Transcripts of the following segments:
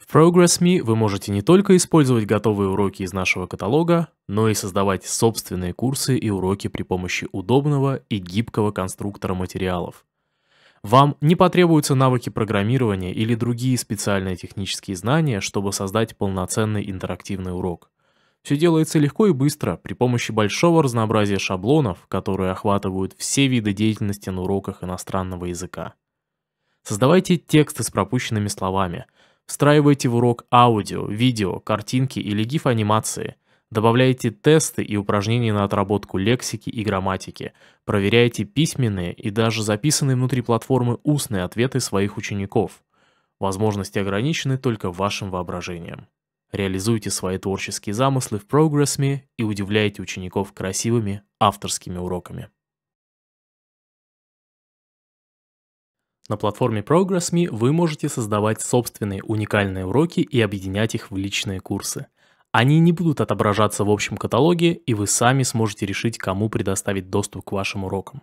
В Progress.me вы можете не только использовать готовые уроки из нашего каталога, но и создавать собственные курсы и уроки при помощи удобного и гибкого конструктора материалов. Вам не потребуются навыки программирования или другие специальные технические знания, чтобы создать полноценный интерактивный урок. Все делается легко и быстро при помощи большого разнообразия шаблонов, которые охватывают все виды деятельности на уроках иностранного языка. Создавайте тексты с пропущенными словами – Встраивайте в урок аудио, видео, картинки или гиф-анимации. Добавляйте тесты и упражнения на отработку лексики и грамматики. Проверяйте письменные и даже записанные внутри платформы устные ответы своих учеников. Возможности ограничены только вашим воображением. Реализуйте свои творческие замыслы в ProgressMe и удивляйте учеников красивыми авторскими уроками. На платформе Progress.me вы можете создавать собственные уникальные уроки и объединять их в личные курсы. Они не будут отображаться в общем каталоге, и вы сами сможете решить, кому предоставить доступ к вашим урокам.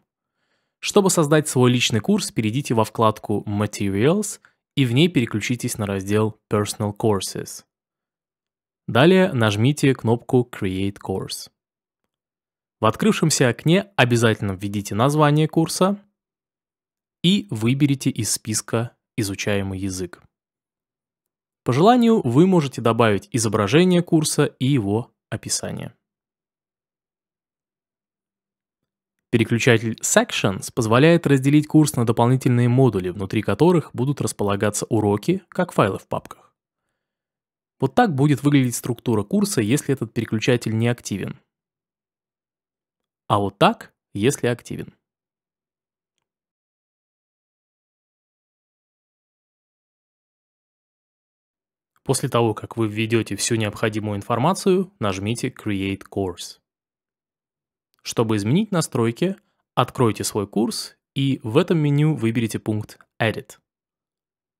Чтобы создать свой личный курс, перейдите во вкладку Materials и в ней переключитесь на раздел Personal Courses. Далее нажмите кнопку Create Course. В открывшемся окне обязательно введите название курса, и выберите из списка изучаемый язык. По желанию вы можете добавить изображение курса и его описание. Переключатель Sections позволяет разделить курс на дополнительные модули, внутри которых будут располагаться уроки, как файлы в папках. Вот так будет выглядеть структура курса, если этот переключатель не активен. А вот так, если активен. После того, как вы введете всю необходимую информацию, нажмите Create Course. Чтобы изменить настройки, откройте свой курс и в этом меню выберите пункт Edit.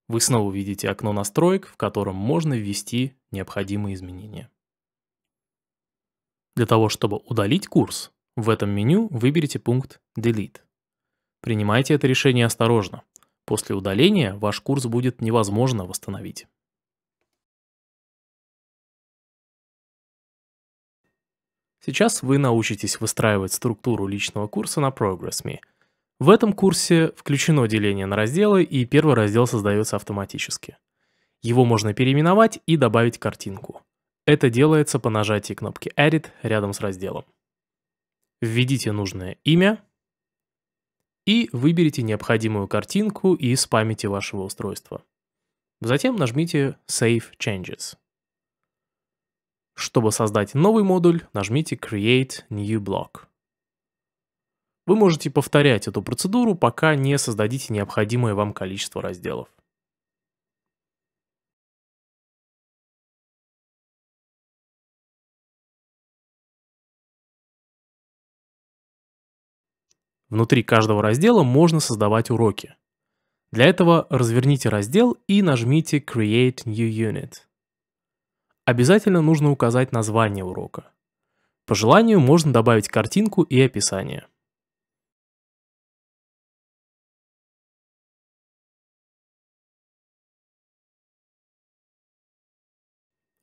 Вы снова видите окно настроек, в котором можно ввести необходимые изменения. Для того, чтобы удалить курс, в этом меню выберите пункт Delete. Принимайте это решение осторожно. После удаления ваш курс будет невозможно восстановить. Сейчас вы научитесь выстраивать структуру личного курса на ProgressMe. В этом курсе включено деление на разделы, и первый раздел создается автоматически. Его можно переименовать и добавить картинку. Это делается по нажатии кнопки Edit рядом с разделом. Введите нужное имя и выберите необходимую картинку из памяти вашего устройства. Затем нажмите Save Changes. Чтобы создать новый модуль, нажмите Create New Block. Вы можете повторять эту процедуру, пока не создадите необходимое вам количество разделов. Внутри каждого раздела можно создавать уроки. Для этого разверните раздел и нажмите Create New Unit. Обязательно нужно указать название урока. По желанию можно добавить картинку и описание.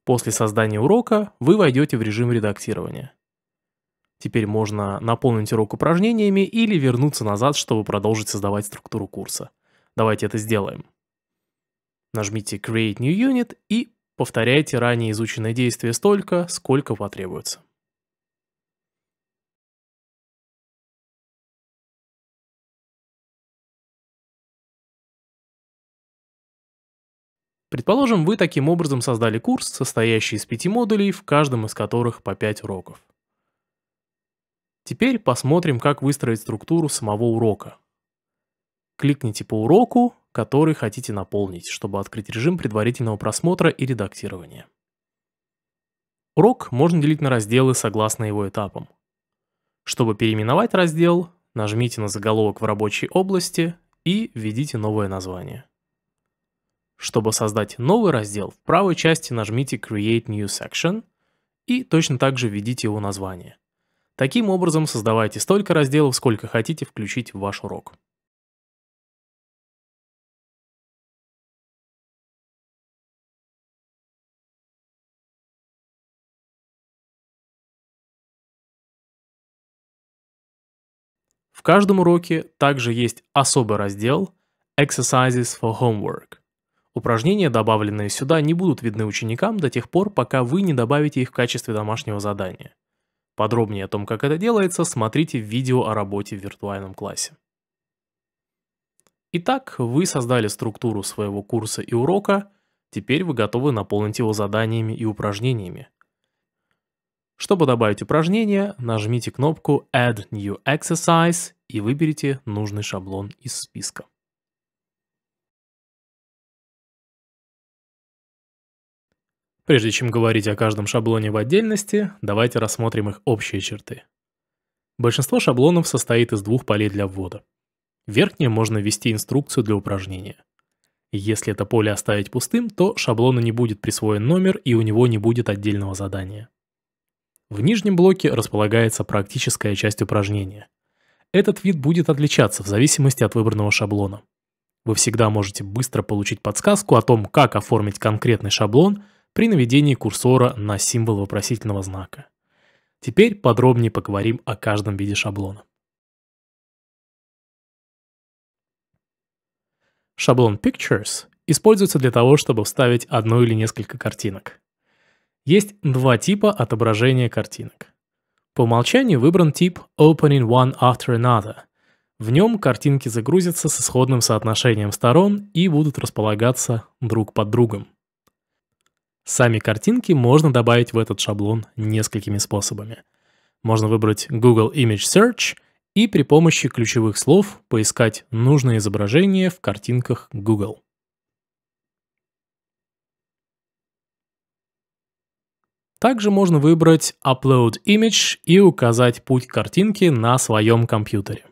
После создания урока вы войдете в режим редактирования. Теперь можно наполнить урок упражнениями или вернуться назад, чтобы продолжить создавать структуру курса. Давайте это сделаем. Нажмите Create New Unit и Повторяйте ранее изученные действия столько, сколько потребуется. Предположим, вы таким образом создали курс, состоящий из пяти модулей, в каждом из которых по пять уроков. Теперь посмотрим, как выстроить структуру самого урока. Кликните по уроку, который хотите наполнить, чтобы открыть режим предварительного просмотра и редактирования. Урок можно делить на разделы согласно его этапам. Чтобы переименовать раздел, нажмите на заголовок в рабочей области и введите новое название. Чтобы создать новый раздел, в правой части нажмите Create New Section и точно так же введите его название. Таким образом создавайте столько разделов, сколько хотите включить в ваш урок. каждом уроке также есть особый раздел «Exercises for Homework». Упражнения, добавленные сюда, не будут видны ученикам до тех пор, пока вы не добавите их в качестве домашнего задания. Подробнее о том, как это делается, смотрите видео о работе в виртуальном классе. Итак, вы создали структуру своего курса и урока, теперь вы готовы наполнить его заданиями и упражнениями. Чтобы добавить упражнение, нажмите кнопку Add New Exercise и выберите нужный шаблон из списка. Прежде чем говорить о каждом шаблоне в отдельности, давайте рассмотрим их общие черты. Большинство шаблонов состоит из двух полей для ввода. В верхнее можно ввести инструкцию для упражнения. Если это поле оставить пустым, то шаблону не будет присвоен номер и у него не будет отдельного задания. В нижнем блоке располагается практическая часть упражнения – этот вид будет отличаться в зависимости от выбранного шаблона. Вы всегда можете быстро получить подсказку о том, как оформить конкретный шаблон при наведении курсора на символ вопросительного знака. Теперь подробнее поговорим о каждом виде шаблона. Шаблон Pictures используется для того, чтобы вставить одну или несколько картинок. Есть два типа отображения картинок. По умолчанию выбран тип Opening One After Another. В нем картинки загрузятся с исходным соотношением сторон и будут располагаться друг под другом. Сами картинки можно добавить в этот шаблон несколькими способами. Можно выбрать Google Image Search и при помощи ключевых слов поискать нужное изображение в картинках Google. Также можно выбрать Upload Image и указать путь картинки на своем компьютере.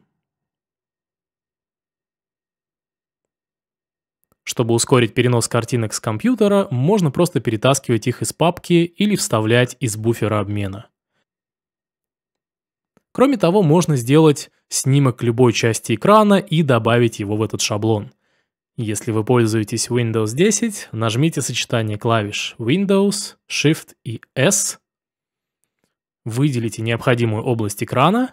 Чтобы ускорить перенос картинок с компьютера, можно просто перетаскивать их из папки или вставлять из буфера обмена. Кроме того, можно сделать снимок любой части экрана и добавить его в этот шаблон. Если вы пользуетесь Windows 10, нажмите сочетание клавиш Windows, Shift и S, выделите необходимую область экрана,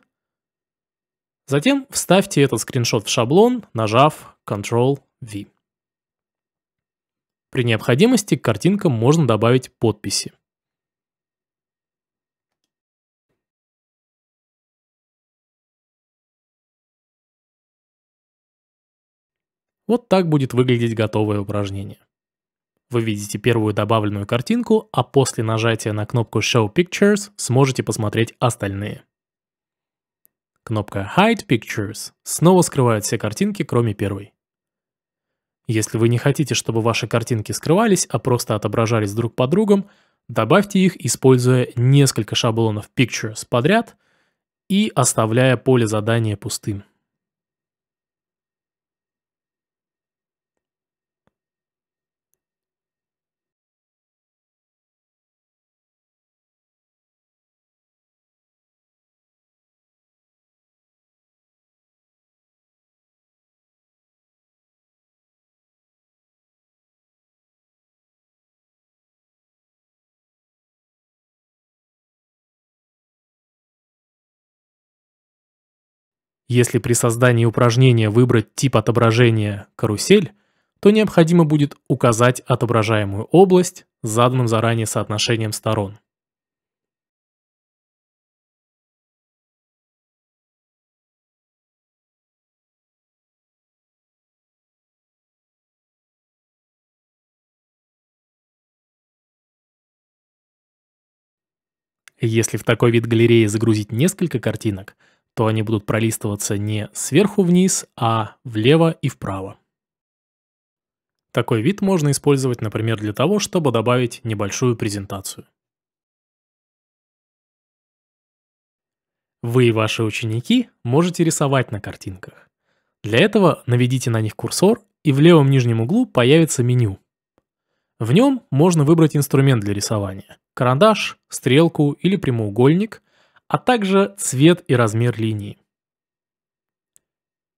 затем вставьте этот скриншот в шаблон, нажав Ctrl-V. При необходимости к картинкам можно добавить подписи. Вот так будет выглядеть готовое упражнение. Вы видите первую добавленную картинку, а после нажатия на кнопку Show Pictures сможете посмотреть остальные. Кнопка Hide Pictures снова скрывает все картинки, кроме первой. Если вы не хотите, чтобы ваши картинки скрывались, а просто отображались друг под другом, добавьте их, используя несколько шаблонов Pictures подряд и оставляя поле задания пустым. Если при создании упражнения выбрать тип отображения «карусель», то необходимо будет указать отображаемую область заданным заранее соотношением сторон. Если в такой вид галереи загрузить несколько картинок – то они будут пролистываться не сверху вниз, а влево и вправо. Такой вид можно использовать, например, для того, чтобы добавить небольшую презентацию. Вы и ваши ученики можете рисовать на картинках. Для этого наведите на них курсор, и в левом нижнем углу появится меню. В нем можно выбрать инструмент для рисования – карандаш, стрелку или прямоугольник – а также цвет и размер линии.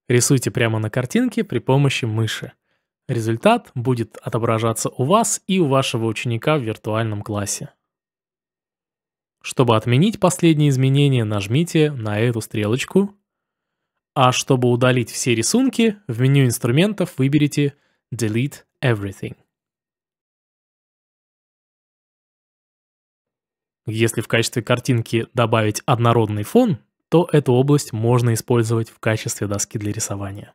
Рисуйте прямо на картинке при помощи мыши. Результат будет отображаться у вас и у вашего ученика в виртуальном классе. Чтобы отменить последние изменения, нажмите на эту стрелочку. А чтобы удалить все рисунки, в меню инструментов выберите «Delete Everything». Если в качестве картинки добавить однородный фон, то эту область можно использовать в качестве доски для рисования.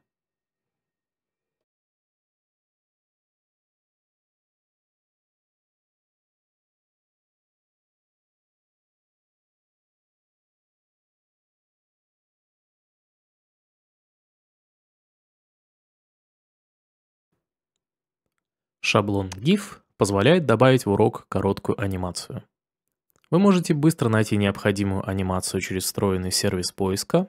Шаблон GIF позволяет добавить в урок короткую анимацию. Вы можете быстро найти необходимую анимацию через встроенный сервис поиска.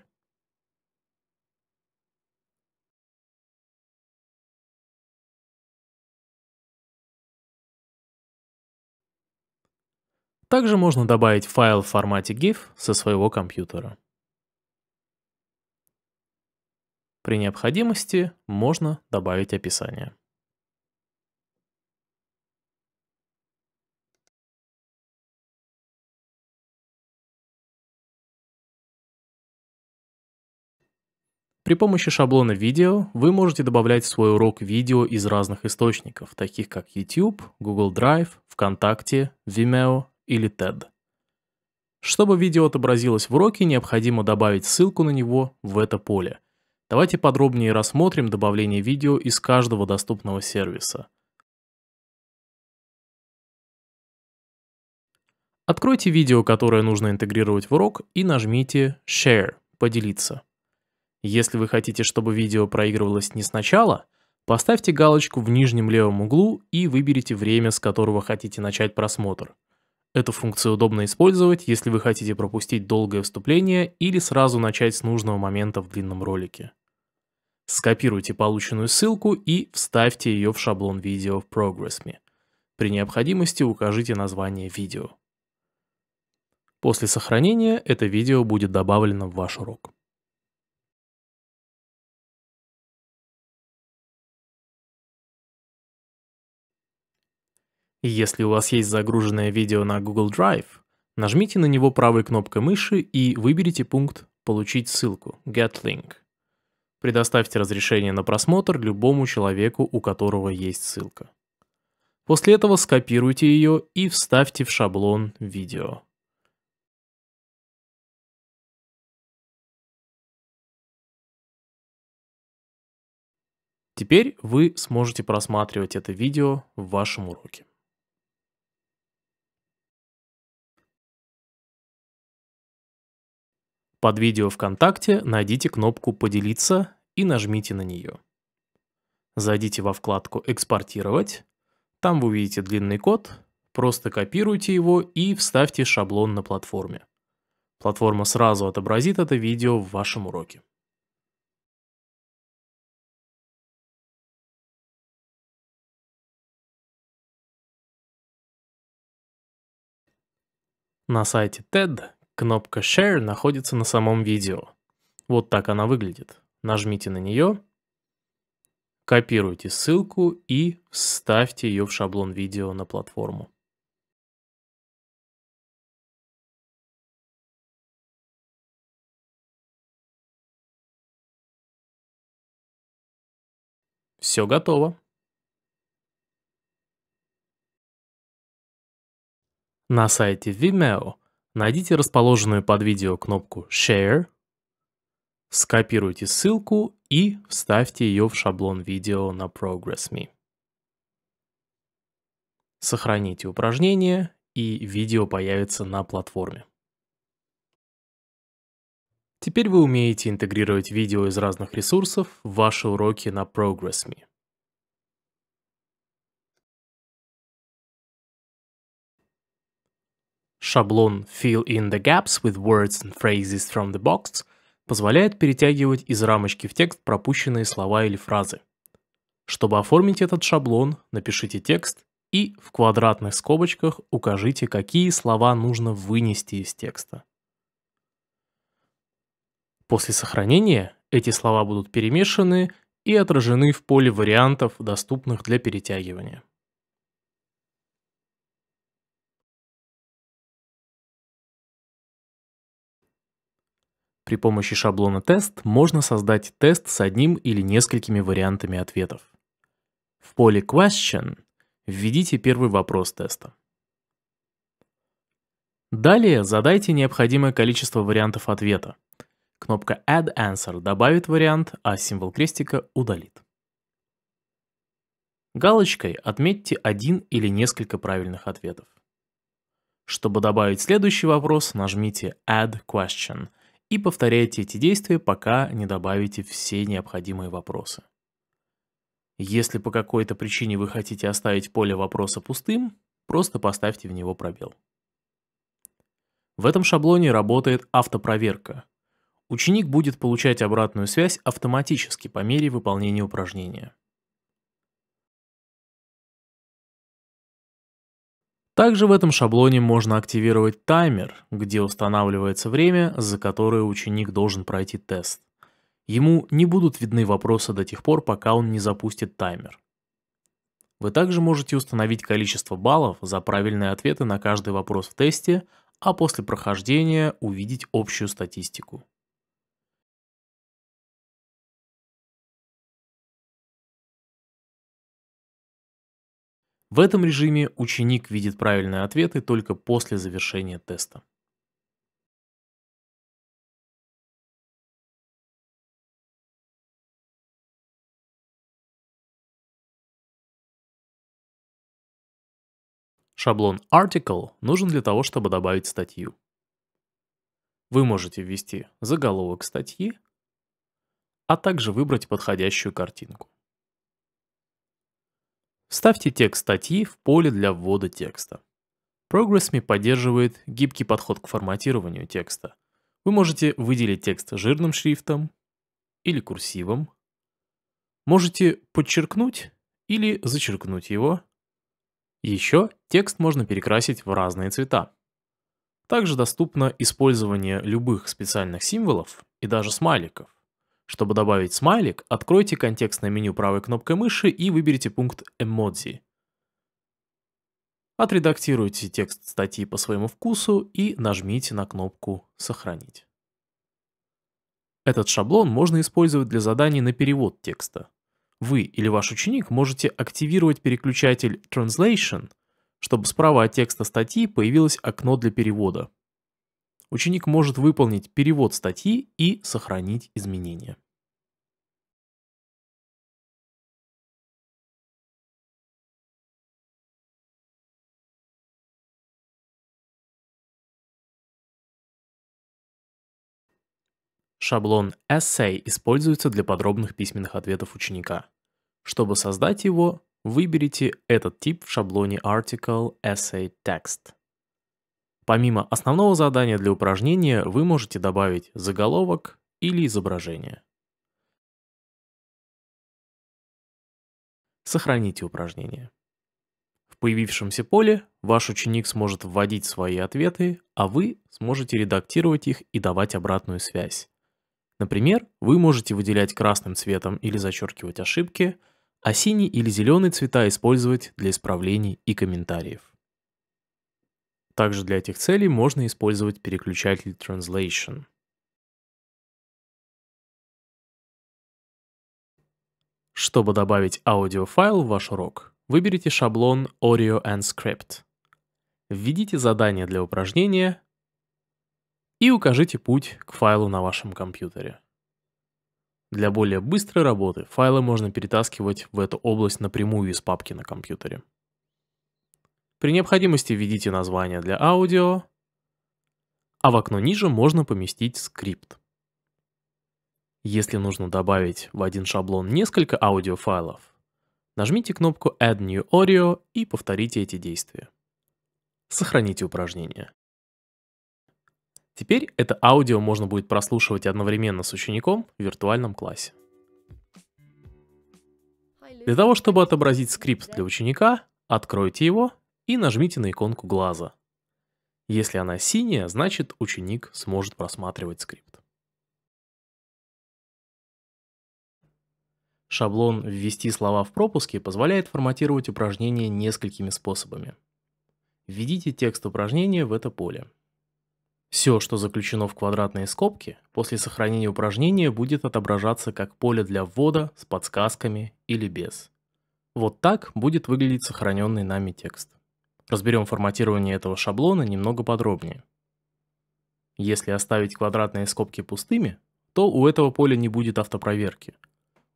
Также можно добавить файл в формате GIF со своего компьютера. При необходимости можно добавить описание. При помощи шаблона видео вы можете добавлять в свой урок видео из разных источников, таких как YouTube, Google Drive, ВКонтакте, Vimeo или TED. Чтобы видео отобразилось в уроке, необходимо добавить ссылку на него в это поле. Давайте подробнее рассмотрим добавление видео из каждого доступного сервиса. Откройте видео, которое нужно интегрировать в урок, и нажмите «Share» – «Поделиться». Если вы хотите, чтобы видео проигрывалось не сначала, поставьте галочку в нижнем левом углу и выберите время, с которого хотите начать просмотр. Эту функцию удобно использовать, если вы хотите пропустить долгое вступление или сразу начать с нужного момента в длинном ролике. Скопируйте полученную ссылку и вставьте ее в шаблон видео в ProgressMe. При необходимости укажите название видео. После сохранения это видео будет добавлено в ваш урок. Если у вас есть загруженное видео на Google Drive, нажмите на него правой кнопкой мыши и выберите пункт «Получить ссылку» – «Get Link». Предоставьте разрешение на просмотр любому человеку, у которого есть ссылка. После этого скопируйте ее и вставьте в шаблон видео. Теперь вы сможете просматривать это видео в вашем уроке. Под видео ВКонтакте найдите кнопку «Поделиться» и нажмите на нее. Зайдите во вкладку «Экспортировать». Там вы увидите длинный код, просто копируйте его и вставьте шаблон на платформе. Платформа сразу отобразит это видео в вашем уроке. На сайте TED Кнопка Share находится на самом видео. Вот так она выглядит. Нажмите на нее, копируйте ссылку и вставьте ее в шаблон видео на платформу. Все готово. На сайте Vimeo – найдите расположенную под видео кнопку Share, скопируйте ссылку и вставьте ее в шаблон видео на Progress.me. Сохраните упражнение, и видео появится на платформе. Теперь вы умеете интегрировать видео из разных ресурсов в ваши уроки на Progress.me. Шаблон Fill in the gaps with words and phrases from the box позволяет перетягивать из рамочки в текст пропущенные слова или фразы. Чтобы оформить этот шаблон, напишите текст и в квадратных скобочках укажите, какие слова нужно вынести из текста. После сохранения эти слова будут перемешаны и отражены в поле вариантов, доступных для перетягивания. При помощи шаблона «Тест» можно создать тест с одним или несколькими вариантами ответов. В поле «Question» введите первый вопрос теста. Далее задайте необходимое количество вариантов ответа. Кнопка Add Answer добавит вариант, а символ крестика удалит. Галочкой отметьте один или несколько правильных ответов. Чтобы добавить следующий вопрос, нажмите Add Question, и повторяйте эти действия, пока не добавите все необходимые вопросы. Если по какой-то причине вы хотите оставить поле вопроса пустым, просто поставьте в него пробел. В этом шаблоне работает автопроверка. Ученик будет получать обратную связь автоматически по мере выполнения упражнения. Также в этом шаблоне можно активировать таймер, где устанавливается время, за которое ученик должен пройти тест. Ему не будут видны вопросы до тех пор, пока он не запустит таймер. Вы также можете установить количество баллов за правильные ответы на каждый вопрос в тесте, а после прохождения увидеть общую статистику. В этом режиме ученик видит правильные ответы только после завершения теста. Шаблон Article нужен для того, чтобы добавить статью. Вы можете ввести заголовок статьи, а также выбрать подходящую картинку. Вставьте текст статьи в поле для ввода текста. ProgressMe поддерживает гибкий подход к форматированию текста. Вы можете выделить текст жирным шрифтом или курсивом. Можете подчеркнуть или зачеркнуть его. Еще текст можно перекрасить в разные цвета. Также доступно использование любых специальных символов и даже смайликов. Чтобы добавить смайлик, откройте контекстное меню правой кнопкой мыши и выберите пункт «Эмодзи». Отредактируйте текст статьи по своему вкусу и нажмите на кнопку «Сохранить». Этот шаблон можно использовать для заданий на перевод текста. Вы или ваш ученик можете активировать переключатель Translation, чтобы справа от текста статьи появилось окно для перевода ученик может выполнить перевод статьи и сохранить изменения. Шаблон Essay используется для подробных письменных ответов ученика. Чтобы создать его, выберите этот тип в шаблоне Article Essay Text. Помимо основного задания для упражнения, вы можете добавить заголовок или изображение. Сохраните упражнение. В появившемся поле ваш ученик сможет вводить свои ответы, а вы сможете редактировать их и давать обратную связь. Например, вы можете выделять красным цветом или зачеркивать ошибки, а синий или зеленый цвета использовать для исправлений и комментариев. Также для этих целей можно использовать переключатель Translation. Чтобы добавить аудиофайл в ваш урок, выберите шаблон Audio and Script. Введите задание для упражнения и укажите путь к файлу на вашем компьютере. Для более быстрой работы файлы можно перетаскивать в эту область напрямую из папки на компьютере. При необходимости введите название для аудио, а в окно ниже можно поместить скрипт. Если нужно добавить в один шаблон несколько аудиофайлов, нажмите кнопку Add New Audio и повторите эти действия. Сохраните упражнение. Теперь это аудио можно будет прослушивать одновременно с учеником в виртуальном классе. Для того, чтобы отобразить скрипт для ученика, откройте его и нажмите на иконку глаза. Если она синяя, значит ученик сможет просматривать скрипт. Шаблон «Ввести слова в пропуске» позволяет форматировать упражнение несколькими способами. Введите текст упражнения в это поле. Все, что заключено в квадратные скобки, после сохранения упражнения будет отображаться как поле для ввода с подсказками или без. Вот так будет выглядеть сохраненный нами текст. Разберем форматирование этого шаблона немного подробнее. Если оставить квадратные скобки пустыми, то у этого поля не будет автопроверки.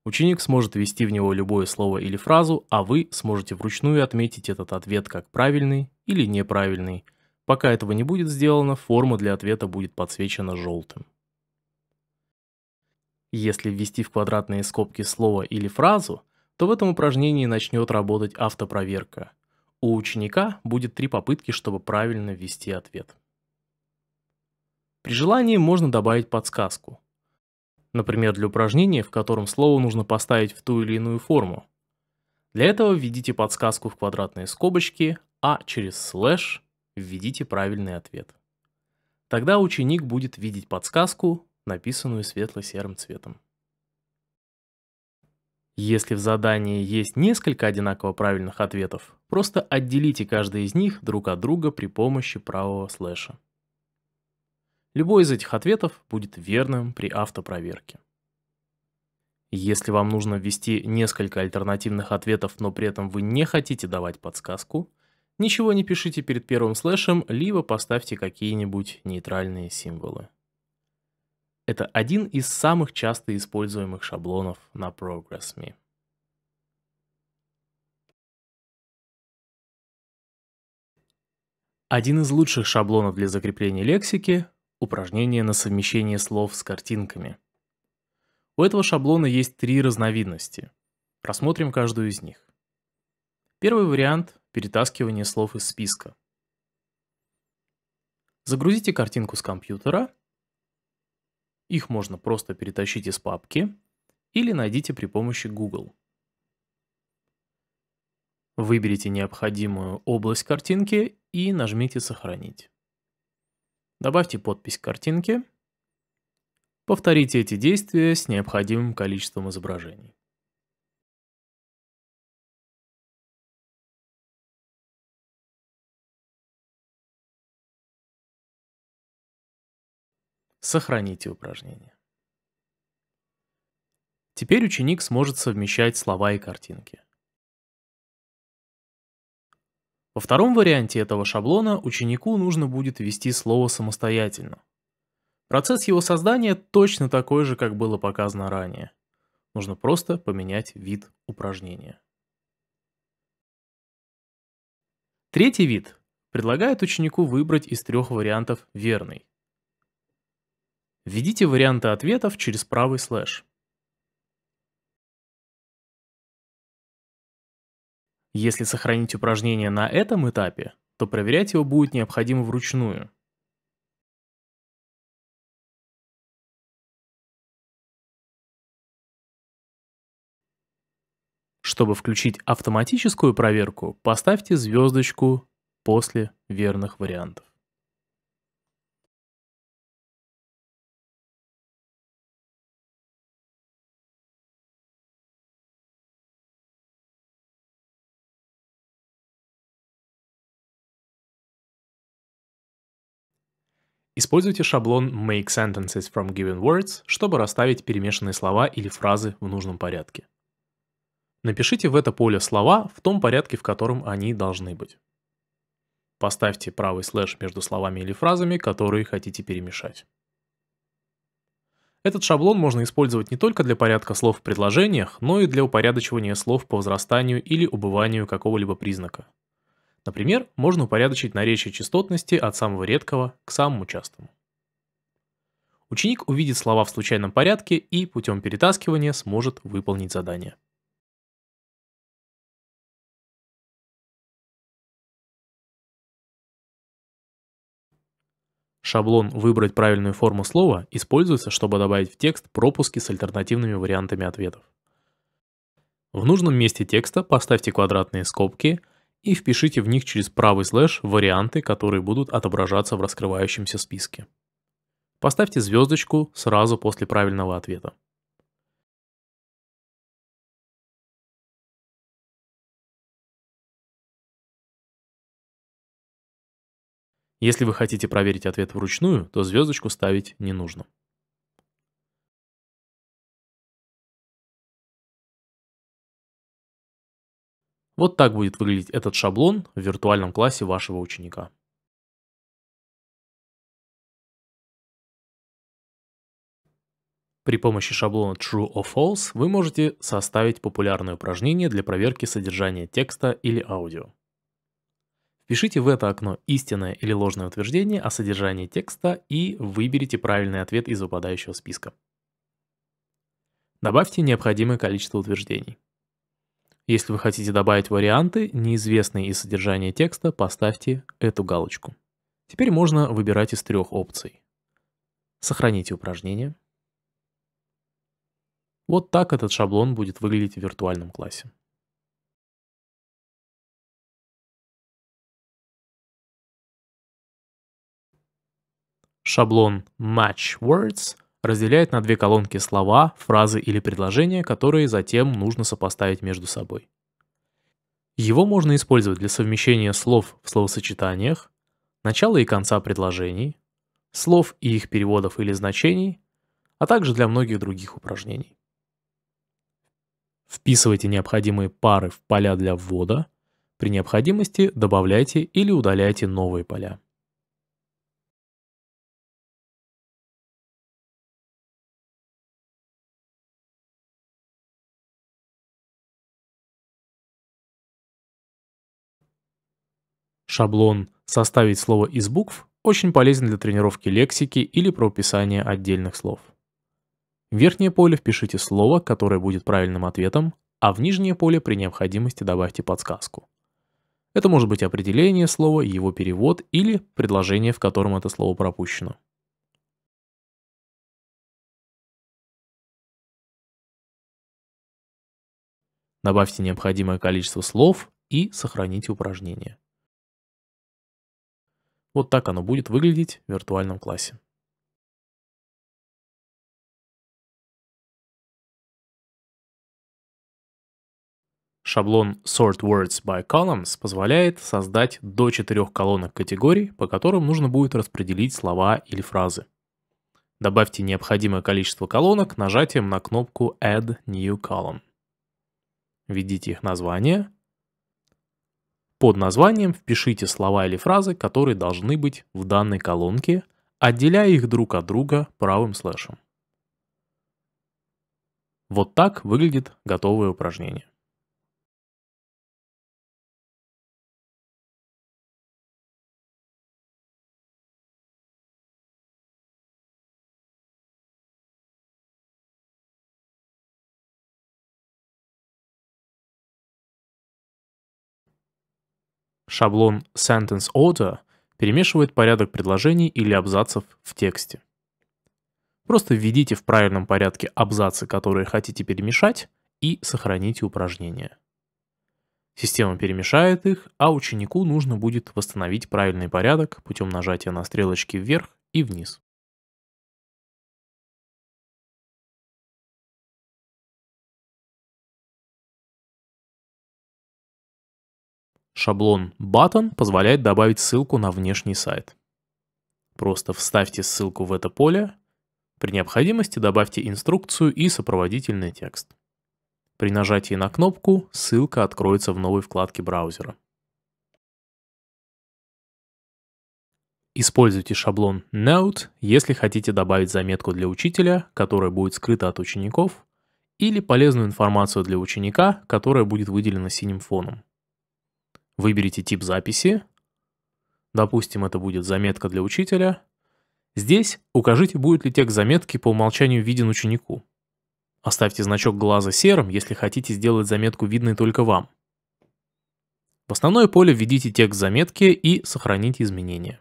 Ученик сможет ввести в него любое слово или фразу, а вы сможете вручную отметить этот ответ как правильный или неправильный. Пока этого не будет сделано, форма для ответа будет подсвечена желтым. Если ввести в квадратные скобки слово или фразу, то в этом упражнении начнет работать автопроверка – у ученика будет три попытки, чтобы правильно ввести ответ. При желании можно добавить подсказку. Например, для упражнения, в котором слово нужно поставить в ту или иную форму. Для этого введите подсказку в квадратные скобочки, а через слэш введите правильный ответ. Тогда ученик будет видеть подсказку, написанную светло-серым цветом. Если в задании есть несколько одинаково правильных ответов, просто отделите каждый из них друг от друга при помощи правого слэша. Любой из этих ответов будет верным при автопроверке. Если вам нужно ввести несколько альтернативных ответов, но при этом вы не хотите давать подсказку, ничего не пишите перед первым слэшем, либо поставьте какие-нибудь нейтральные символы. Это один из самых часто используемых шаблонов на ProgressMe. Один из лучших шаблонов для закрепления лексики – упражнение на совмещение слов с картинками. У этого шаблона есть три разновидности. Просмотрим каждую из них. Первый вариант – перетаскивание слов из списка. Загрузите картинку с компьютера – их можно просто перетащить из папки или найдите при помощи Google. Выберите необходимую область картинки и нажмите «Сохранить». Добавьте подпись к картинке. Повторите эти действия с необходимым количеством изображений. Сохраните упражнение. Теперь ученик сможет совмещать слова и картинки. Во втором варианте этого шаблона ученику нужно будет ввести слово самостоятельно. Процесс его создания точно такой же, как было показано ранее. Нужно просто поменять вид упражнения. Третий вид предлагает ученику выбрать из трех вариантов верный. Введите варианты ответов через правый слэш. Если сохранить упражнение на этом этапе, то проверять его будет необходимо вручную. Чтобы включить автоматическую проверку, поставьте звездочку после верных вариантов. Используйте шаблон Make Sentences from Given Words, чтобы расставить перемешанные слова или фразы в нужном порядке. Напишите в это поле слова в том порядке, в котором они должны быть. Поставьте правый слэш между словами или фразами, которые хотите перемешать. Этот шаблон можно использовать не только для порядка слов в предложениях, но и для упорядочивания слов по возрастанию или убыванию какого-либо признака. Например, можно упорядочить наречие частотности от самого редкого к самому частому. Ученик увидит слова в случайном порядке и путем перетаскивания сможет выполнить задание. Шаблон «Выбрать правильную форму слова» используется, чтобы добавить в текст пропуски с альтернативными вариантами ответов. В нужном месте текста поставьте квадратные скобки – и впишите в них через правый слэш варианты, которые будут отображаться в раскрывающемся списке. Поставьте звездочку сразу после правильного ответа. Если вы хотите проверить ответ вручную, то звездочку ставить не нужно. Вот так будет выглядеть этот шаблон в виртуальном классе вашего ученика. При помощи шаблона True or False вы можете составить популярное упражнение для проверки содержания текста или аудио. Впишите в это окно истинное или ложное утверждение о содержании текста и выберите правильный ответ из выпадающего списка. Добавьте необходимое количество утверждений. Если вы хотите добавить варианты, неизвестные из содержания текста, поставьте эту галочку. Теперь можно выбирать из трех опций. Сохраните упражнение. Вот так этот шаблон будет выглядеть в виртуальном классе. Шаблон Match Words разделяет на две колонки слова, фразы или предложения, которые затем нужно сопоставить между собой. Его можно использовать для совмещения слов в словосочетаниях, начала и конца предложений, слов и их переводов или значений, а также для многих других упражнений. Вписывайте необходимые пары в поля для ввода. При необходимости добавляйте или удаляйте новые поля. Шаблон «Составить слово из букв» очень полезен для тренировки лексики или прописания отдельных слов. В верхнее поле впишите слово, которое будет правильным ответом, а в нижнее поле при необходимости добавьте подсказку. Это может быть определение слова, его перевод или предложение, в котором это слово пропущено. Добавьте необходимое количество слов и сохраните упражнение. Вот так оно будет выглядеть в виртуальном классе. Шаблон Sort Words by Columns позволяет создать до четырех колонок категорий, по которым нужно будет распределить слова или фразы. Добавьте необходимое количество колонок нажатием на кнопку Add New Column. Введите их название, под названием впишите слова или фразы, которые должны быть в данной колонке, отделяя их друг от друга правым слэшем. Вот так выглядит готовое упражнение. Шаблон Sentence Order перемешивает порядок предложений или абзацев в тексте. Просто введите в правильном порядке абзацы, которые хотите перемешать, и сохраните упражнение. Система перемешает их, а ученику нужно будет восстановить правильный порядок путем нажатия на стрелочки вверх и вниз. Шаблон Button позволяет добавить ссылку на внешний сайт. Просто вставьте ссылку в это поле. При необходимости добавьте инструкцию и сопроводительный текст. При нажатии на кнопку ссылка откроется в новой вкладке браузера. Используйте шаблон Note, если хотите добавить заметку для учителя, которая будет скрыта от учеников, или полезную информацию для ученика, которая будет выделена синим фоном. Выберите тип записи. Допустим, это будет заметка для учителя. Здесь укажите, будет ли текст заметки по умолчанию виден ученику. Оставьте значок глаза серым, если хотите сделать заметку видной только вам. В основное поле введите текст заметки и сохраните изменения.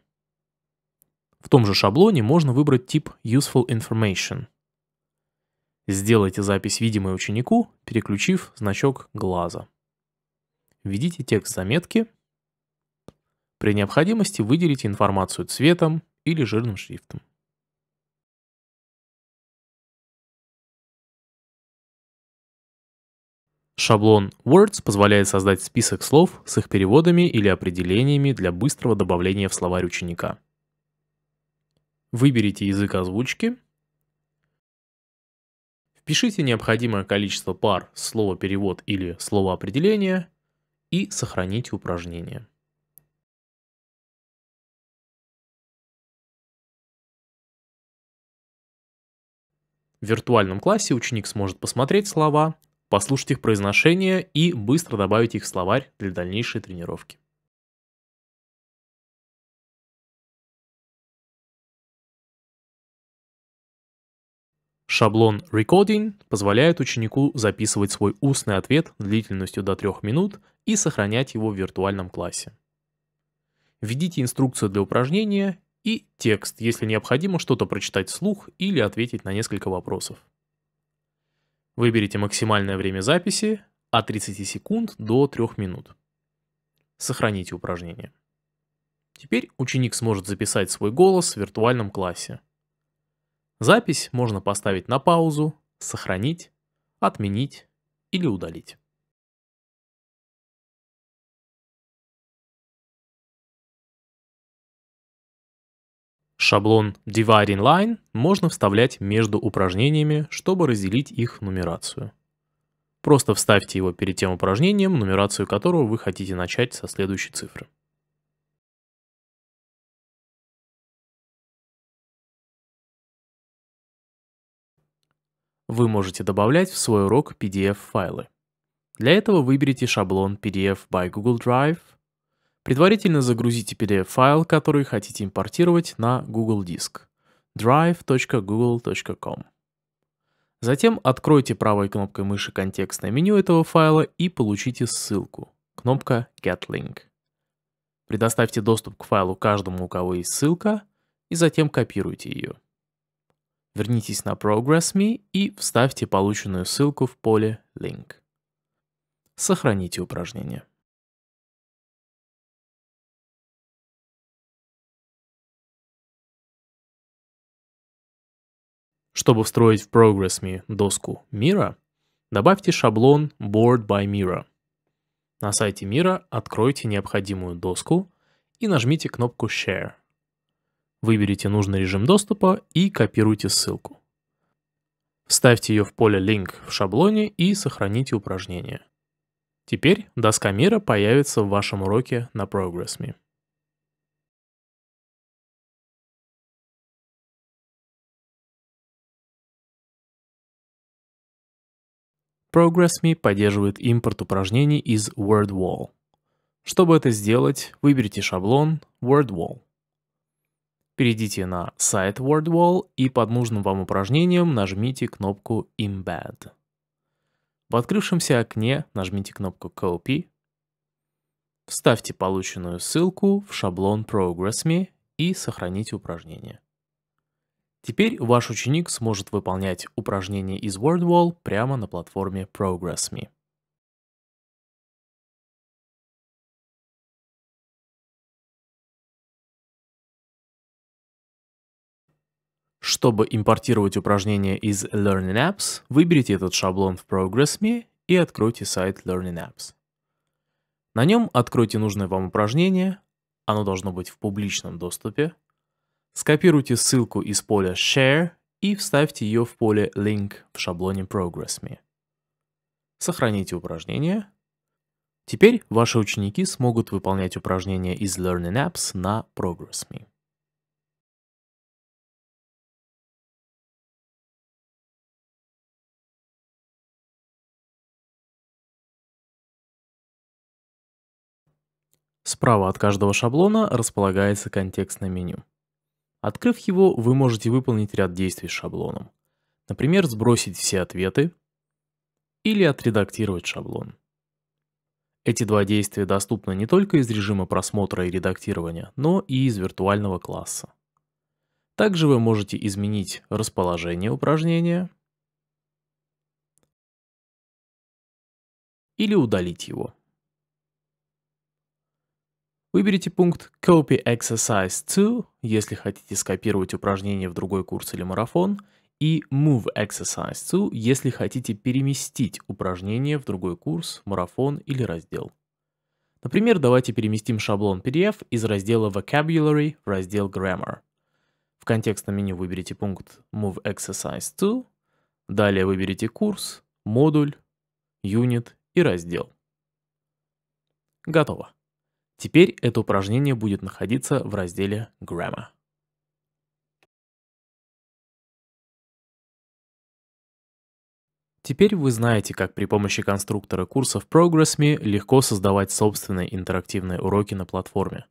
В том же шаблоне можно выбрать тип Useful Information. Сделайте запись видимой ученику, переключив значок глаза введите текст заметки. При необходимости выделите информацию цветом или жирным шрифтом. Шаблон Words позволяет создать список слов с их переводами или определениями для быстрого добавления в словарь ученика. Выберите язык озвучки. Впишите необходимое количество пар слова «перевод» или слова «определение» и сохранить упражнение. В виртуальном классе ученик сможет посмотреть слова, послушать их произношение и быстро добавить их в словарь для дальнейшей тренировки. Шаблон Recording позволяет ученику записывать свой устный ответ длительностью до 3 минут и сохранять его в виртуальном классе. Введите инструкцию для упражнения и текст, если необходимо что-то прочитать вслух или ответить на несколько вопросов. Выберите максимальное время записи от 30 секунд до 3 минут. Сохраните упражнение. Теперь ученик сможет записать свой голос в виртуальном классе. Запись можно поставить на паузу, сохранить, отменить или удалить. Шаблон Dividing Line можно вставлять между упражнениями, чтобы разделить их нумерацию. Просто вставьте его перед тем упражнением, нумерацию которого вы хотите начать со следующей цифры. вы можете добавлять в свой урок PDF-файлы. Для этого выберите шаблон PDF by Google Drive. Предварительно загрузите PDF-файл, который хотите импортировать на Google Диск. drive.google.com Затем откройте правой кнопкой мыши контекстное меню этого файла и получите ссылку. Кнопка Get Link. Предоставьте доступ к файлу каждому, у кого есть ссылка, и затем копируйте ее. Вернитесь на ProgressMe и вставьте полученную ссылку в поле Link. Сохраните упражнение. Чтобы встроить в ProgressMe доску мира, добавьте шаблон Board by Mira. На сайте мира откройте необходимую доску и нажмите кнопку Share. Выберите нужный режим доступа и копируйте ссылку. Вставьте ее в поле «Link» в шаблоне и сохраните упражнение. Теперь доска мира появится в вашем уроке на ProgressMe. ProgressMe поддерживает импорт упражнений из WordWall. Чтобы это сделать, выберите шаблон WordWall. Перейдите на сайт WordWall и под нужным вам упражнением нажмите кнопку Embed. В открывшемся окне нажмите кнопку Copy, вставьте полученную ссылку в шаблон ProgressMe и сохраните упражнение. Теперь ваш ученик сможет выполнять упражнения из WordWall прямо на платформе ProgressMe. Чтобы импортировать упражнения из Learning Apps, выберите этот шаблон в ProgressMe и откройте сайт Learning Apps. На нем откройте нужное вам упражнение, оно должно быть в публичном доступе. Скопируйте ссылку из поля Share и вставьте ее в поле Link в шаблоне ProgressMe. Сохраните упражнение. Теперь ваши ученики смогут выполнять упражнения из Learning Apps на ProgressMe. Справа от каждого шаблона располагается контекстное меню. Открыв его, вы можете выполнить ряд действий с шаблоном. Например, сбросить все ответы или отредактировать шаблон. Эти два действия доступны не только из режима просмотра и редактирования, но и из виртуального класса. Также вы можете изменить расположение упражнения или удалить его. Выберите пункт Copy Exercise 2, если хотите скопировать упражнение в другой курс или марафон, и Move Exercise 2, если хотите переместить упражнение в другой курс, марафон или раздел. Например, давайте переместим шаблон PDF из раздела Vocabulary в раздел Grammar. В контекстном меню выберите пункт Move Exercise 2, далее выберите курс, модуль, юнит и раздел. Готово. Теперь это упражнение будет находиться в разделе Grammar. Теперь вы знаете, как при помощи конструктора курсов ProgressMe легко создавать собственные интерактивные уроки на платформе.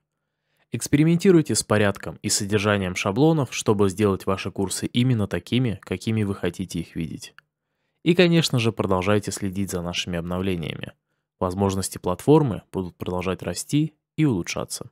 Экспериментируйте с порядком и содержанием шаблонов, чтобы сделать ваши курсы именно такими, какими вы хотите их видеть. И, конечно же, продолжайте следить за нашими обновлениями. Возможности платформы будут продолжать расти, и улучшаться.